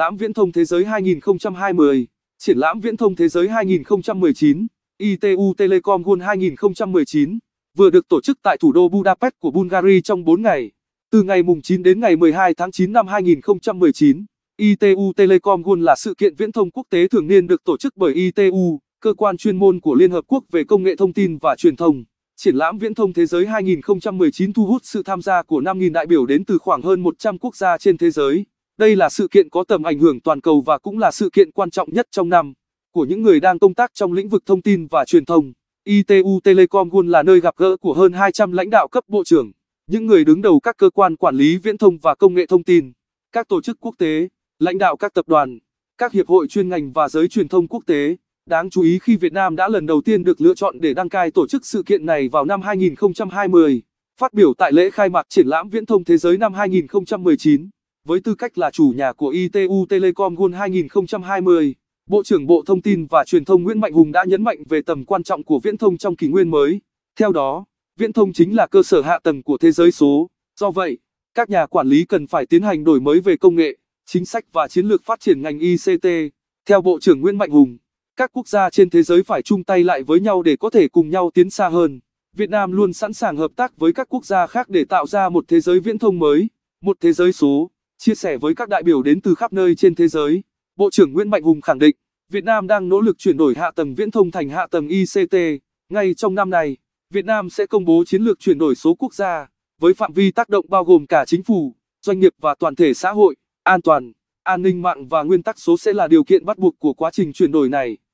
lãm viễn thông thế giới 2020, triển lãm viễn thông thế giới 2019, ITU Telecom World 2019, vừa được tổ chức tại thủ đô Budapest của Bulgaria trong 4 ngày, từ ngày mùng 9 đến ngày 12 tháng 9 năm 2019. ITU Telecom World là sự kiện viễn thông quốc tế thường niên được tổ chức bởi ITU, cơ quan chuyên môn của Liên Hợp Quốc về công nghệ thông tin và truyền thông. Triển lãm viễn thông thế giới 2019 thu hút sự tham gia của 5.000 đại biểu đến từ khoảng hơn 100 quốc gia trên thế giới. Đây là sự kiện có tầm ảnh hưởng toàn cầu và cũng là sự kiện quan trọng nhất trong năm của những người đang công tác trong lĩnh vực thông tin và truyền thông. ITU Telecom World là nơi gặp gỡ của hơn 200 lãnh đạo cấp bộ trưởng, những người đứng đầu các cơ quan quản lý viễn thông và công nghệ thông tin, các tổ chức quốc tế, lãnh đạo các tập đoàn, các hiệp hội chuyên ngành và giới truyền thông quốc tế. Đáng chú ý khi Việt Nam đã lần đầu tiên được lựa chọn để đăng cai tổ chức sự kiện này vào năm 2020, phát biểu tại lễ khai mạc triển lãm viễn thông thế giới năm 2019. Với tư cách là chủ nhà của ITU Telecom World 2020, Bộ trưởng Bộ Thông tin và Truyền thông Nguyễn Mạnh Hùng đã nhấn mạnh về tầm quan trọng của viễn thông trong kỷ nguyên mới. Theo đó, viễn thông chính là cơ sở hạ tầng của thế giới số. Do vậy, các nhà quản lý cần phải tiến hành đổi mới về công nghệ, chính sách và chiến lược phát triển ngành ICT. Theo Bộ trưởng Nguyễn Mạnh Hùng, các quốc gia trên thế giới phải chung tay lại với nhau để có thể cùng nhau tiến xa hơn. Việt Nam luôn sẵn sàng hợp tác với các quốc gia khác để tạo ra một thế giới viễn thông mới, một thế giới số chia sẻ với các đại biểu đến từ khắp nơi trên thế giới, Bộ trưởng Nguyễn Mạnh Hùng khẳng định, Việt Nam đang nỗ lực chuyển đổi hạ tầng viễn thông thành hạ tầng ICT. Ngay trong năm này, Việt Nam sẽ công bố chiến lược chuyển đổi số quốc gia, với phạm vi tác động bao gồm cả chính phủ, doanh nghiệp và toàn thể xã hội, an toàn, an ninh mạng và nguyên tắc số sẽ là điều kiện bắt buộc của quá trình chuyển đổi này.